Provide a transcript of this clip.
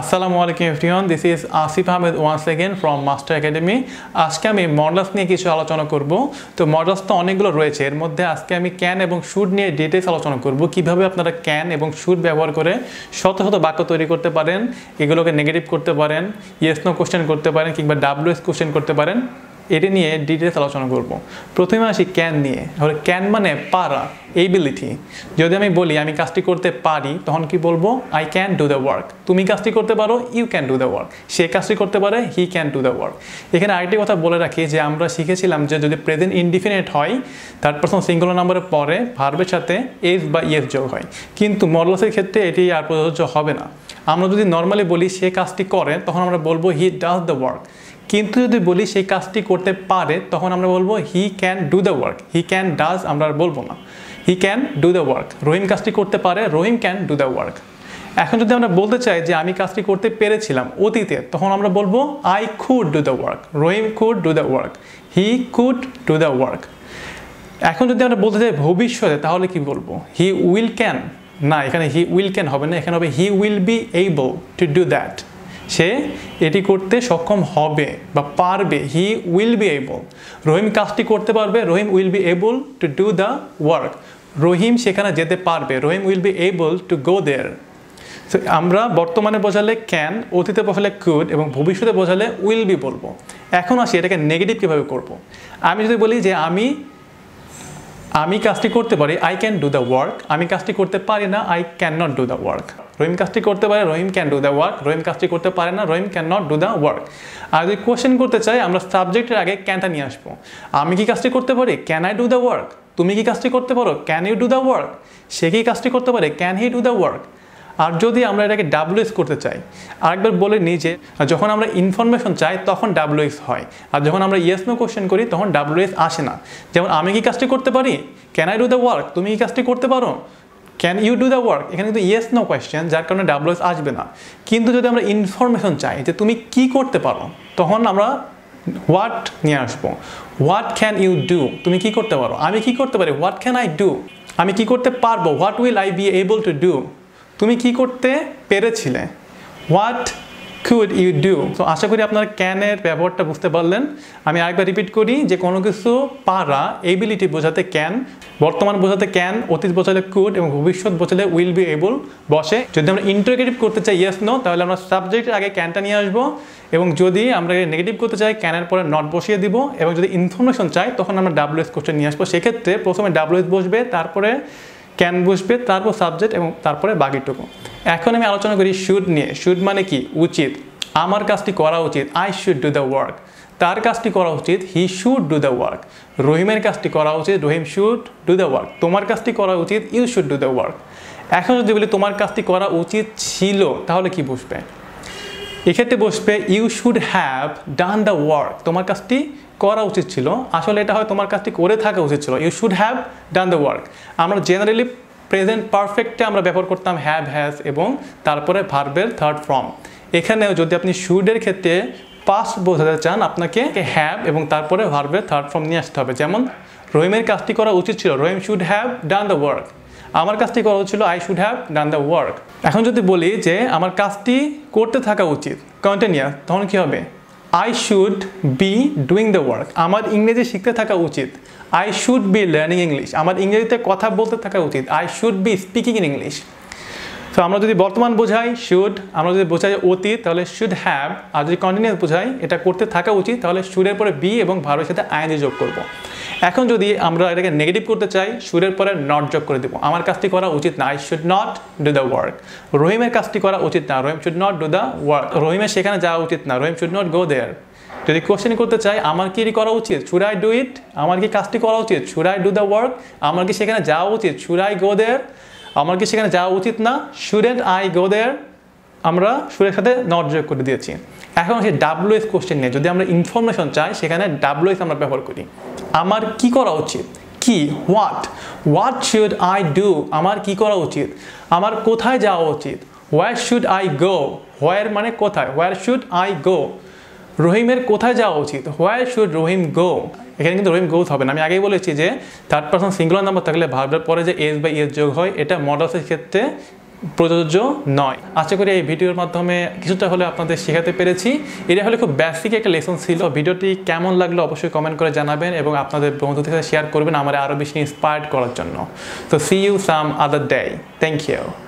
আসসালামু আলাইকুম everyone this is Asif Ahmed once again from master academy আজকে আমি মডেলস নিয়ে কিছু আলোচনা করব তো মডেলস তো অনেকগুলো রয়েছে এর মধ্যে আজকে আমি ক্যান এবং শুট নিয়ে ডিটেলস আলোচনা করব কিভাবে আপনারা ক্যান এবং শুট ব্যবহার করে শত শত বাক্য তৈরি করতে পারেন এগুলোকে নেগেটিভ করতে পারেন ইয়েস নো কোশ্চেন করতে পারেন কিংবা ডাব্লিউএস কোশ্চেন করতে পারেন এটি নিয়ে ডিটেলস আলোচনা করব প্রথমে আসি ক্যান নিয়ে তাহলে ক্যান মানে পারা এবিলিটি যদি আমি বলি আমি কাজটি করতে পারি তখন কি বলবো I can do the work তুমি কাজটি করতে পারো you can do the work সে কাজটি করতে পারে he can do the work এখানে আরেকটি কথা বলে রাখি যে আমরা শিখেছিলাম যে যদি প্রেজেন্ট ইনডিফিনেট হয় থার্ড পার্সন সিঙ্গল নাম্বারের পরে ভার্বের সাথে এস বা ইয়েস e যোগ হয় কিন্তু মডলসের ক্ষেত্রে এটি আর প্রযোজ্য হবে না আমরা যদি নর্মালি বলি সে কাজটি করে তখন আমরা বলবো হি ডাজ দ্য ওয়ার্ক কিন্তু যদি বলি সেই কাজটি করতে পারে তখন আমরা বলবো he can do the work he can does আমরা আর বলবো না he can do the work Rahim কাজটি করতে পারে Rahim can do the work এখন যদি আমরা বলতে চাই যে আমি কাজটি করতে পেরেছিলাম অতীতে তখন আমরা বলবো I could do the work Rahim could do the work he could do the work এখন যদি আমরা বলতে চাই ভবিষ্যতে তাহলে কি বলবো হি উইল ক্যান না এখানে হি উইল ক্যান হবে না এখানে হবে he will be able to do that সে এটি করতে সক্ষম হবে বা পারবে he will be able Rahim কাজটি করতে পারবে Rahim will be able to do the work Rahim সেখানে যেতে পারবে Rahim will be able to go there তো আমরা বর্তমানে বোঝালে ক্যান অতীতে বোঝালে কুড এবং ভবিষ্যতে বোঝালে উইল বি বলবো এখন আসি এটাকে নেগেটিভ কীভাবে করব। আমি যদি বলি যে আমি আমি কাজটি করতে পারি I can do the work আমি কাজটি করতে পারি না I can not do the work Rahim কাজটি করতে পারে Rahim can do the work Rahim কাজটি করতে পারে না Rahim can not do the work আর যদি কোয়েশ্চেন করতে চাই আমরা সাবজেক্টের আগে ক্যানটা নিয়ে আসবো আমি কি কাজটি করতে পারি can I do the work তুমি কি কাজটি করতে পারো can you do the work সে কি কাজটি করতে পারে can he do the work আর যদি আমরা এটাকে ডাব্লুএস করতে চাই আরেকবার বলে নিই যে যখন আমরা ইনফরমেশন চাই তখন ডাব্লুএস হয় আর যখন আমরা ইয়েস নো কোয়েশ্চেন করি তখন ডাব্লুএস আসে না যেমন আমি কি কাজটি করতে পারি can I do the work তুমি কি কাজটি করতে পারো can you do the work এখানে কিন্তু ইয়েস নো কোয়েশ্চেন যার কারণে ডাব্লুএস আসবে না কিন্তু যদি আমরা ইনফরমেশন চাই যে তুমি কি করতে পারো তখন আমরা হোয়াট নিয়ে আসবো হোয়াট ক্যান ইউ ডু তুমি কি করতে পারো আমি কি করতে পারি হোয়াট ক্যান আই ডু আমি কি করতে পারবো what will I be able to do তুমি কি করতে পেরেছিলে হোয়াট কুড ইউ ডু তো আশা করি আপনার ক্যানের ব্যবহারটা বুঝতে পারলেন আমি আরেকবার রিপিট করি যে কোনো কিছু পারা এবিলিটি বোঝাতে ক্যান বর্তমান বোঝাতে ক্যান অতীত বোঝালে কুড এবং ভবিষ্যৎ বোঝালে উইল বি এবল বসে যদি আমরা ইন্টারগেটিভ করতে চাই ইয়েস নো তাহলে আমরা সাবজেক্টের আগে ক্যানটা নিয়ে আসবো এবং যদি আমরা নেগেটিভ করতে চাই ক্যানের পরে নট বসিয়ে দিব এবং যদি ইনফরমেশন চাই তখন আমরা ডাব্লিউএস কোশ্চেন নিয়ে আসবো সেক্ষেত্রে প্রথমে ডাব্লিউএস বসবে তারপরে ক্যান বসবে তারপর সাবজেক্ট এবং তারপরে বাকিটুকু এখন আমি আলোচনা করি শুড নিয়ে শুড মানে কি উচিত আমার কাজটি করা উচিত I should do the work তার কাজটি করা উচিত he should do the work রহিমের কাজটি করা উচিত Rahim should do the work তোমার কাজটি করা উচিত you should do the work এখন যদি বলি তোমার কাজটি করা উচিত ছিল তাহলে কি বুঝবে এক্ষেত্রে বসবে you should have done the work তোমার কাজটি করা উচিত ছিল আসলে এটা হয় তোমার কাজটি করে থাকা উচিত ছিল you should have done the work আমরা জেনারেলি প্রেজেন্ট পারফেক্টে আমরা ব্যবহার করতাম হ্যাভ হ্যাজ এবং তারপরে ভার্বের থার্ড ফর্ম এখানেও যদি আপনি শুডের ক্ষেত্রে পাস্ট বোঝাতে চান আপনাকে হ্যাভ এবং তারপরে ভার্বের থার্ড ফর্ম নিয়ে আসতে হবে যেমন রহিমের কাজটি করা উচিত ছিল Rahim should have done the work আমার কাজটি করা উচিত ছিল I should have done the work এখন যদি বলি যে আমার কাজটি করতে থাকা উচিত কন্টিনিউ তখন কী হবে I should be doing the work আমার ইংরেজি শিখতে থাকা উচিত I should be learning English আমার ইংরেজিতে কথা বলতে থাকা উচিত I should be speaking in English তো আমরা যদি বর্তমান বোঝাই শুড আমরা যদি বোঝাই অতীত তাহলে শুড হ্যাভ আর যদি কন্টিনিউ বোঝাই এটা করতে থাকা উচিত তাহলে শুডের পরে বি এবং ভার্বের সাথে আইএনজি যোগ করব। এখন যদি আমরা এটাকে নেগেটিভ করতে চাই সুরের পরে নট যোগ করে দেবো আমার কাজটি করা উচিত না I should not do the work রহিমের কাজটি করা উচিত না Rahim should not do the work রহিমের সেখানে যাওয়া উচিত না রহিম শুড নট গো দেয়ার যদি কোশ্চেন করতে চাই আমার কি করা উচিত শুড আই ডু ইট আমার কি কাজটি করা উচিত should I do the work আমার কি সেখানে যাওয়া উচিত শুড আই গো দেয়ার আমার কি সেখানে যাওয়া উচিত না শুডেন্ট আই গো দেয়ার আমরা সুরের সাথে নজর করে দিয়েছি এখন সেই ডাব্লুএস কোশ্চেন নিয়ে যদি আমরা ইনফরমেশন চাই সেখানে ডাব্লুএস আমরা ব্যবহার করি আমার কি করা উচিত কি what what should I do আমার কি করা উচিত আমার কোথায় যাওয়া উচিত হোয়ার শুড আই গো হোয়ার মানে কোথায় হোয়ার শুড আই গো রহিমের কোথায় যাওয়া উচিত হোয়ার শুড রহিম গো এখানে কিন্তু রহিম গৌস হবে না আমি আগেই বলেছি যে থার্ড পার্সন সিঙ্গুলার নাম্বার থাকলে ভার্বের পরে যে এস বা ইয়েস যোগ হয় এটা মডার্সের ক্ষেত্রে প্রযোজ্য নয় আশা করি এই ভিডিওর মাধ্যমে কিছুটা হলে আপনাদের শেখাতে পেরেছি এটা হলে খুব বেসিক একটা লেসন ছিল ভিডিওটি কেমন লাগলো অবশ্যই কমেন্ট করে জানাবেন এবং আপনাদের বন্ধুদের সাথে শেয়ার করবেন আমার আরও বেশি ইন্সপায়ার্ড করার জন্য তো see you some other day thank you